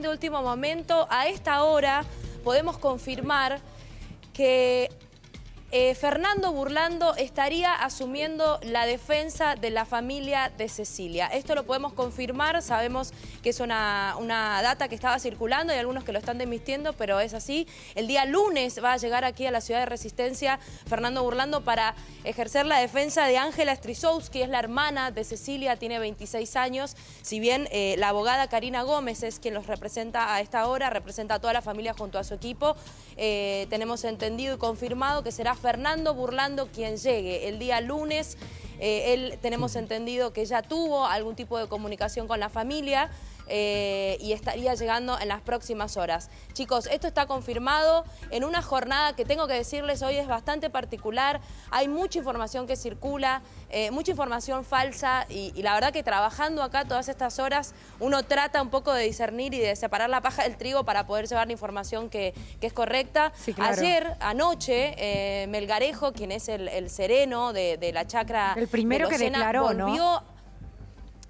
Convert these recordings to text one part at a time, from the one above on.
de último momento, a esta hora podemos confirmar que eh, Fernando Burlando estaría asumiendo la defensa de la familia de Cecilia. Esto lo podemos confirmar, sabemos que es una, una data que estaba circulando, y algunos que lo están desmintiendo, pero es así. El día lunes va a llegar aquí a la ciudad de Resistencia Fernando Burlando para ejercer la defensa de Ángela Strisowski, es la hermana de Cecilia, tiene 26 años, si bien eh, la abogada Karina Gómez es quien los representa a esta hora, representa a toda la familia junto a su equipo. Eh, tenemos entendido y confirmado que será Fernando Burlando quien llegue el día lunes. Eh, él tenemos entendido que ya tuvo algún tipo de comunicación con la familia. Eh, y estaría llegando en las próximas horas. Chicos, esto está confirmado en una jornada que tengo que decirles hoy es bastante particular. Hay mucha información que circula, eh, mucha información falsa y, la verdad que trabajando acá todas estas horas uno trata un poco de discernir y de separar la paja del trigo para poder llevar la información que, es correcta. Ayer, anoche, eh, Melgarejo, quien es el, sereno de, la chacra... El primero que declaró, ¿no?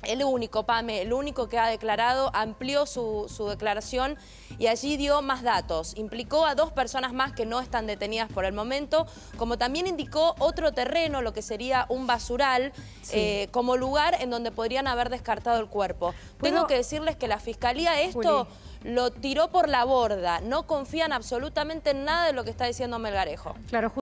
El único, Pame, el único que ha declarado, amplió su, declaración y allí dio más datos. Implicó a dos personas más que no están detenidas por el momento, como también indicó otro terreno, lo que sería un basural, eh, como lugar en donde podrían haber descartado el cuerpo. Tengo que decirles que la Fiscalía esto lo tiró por la borda. No confían absolutamente en nada de lo que está diciendo Melgarejo. Claro,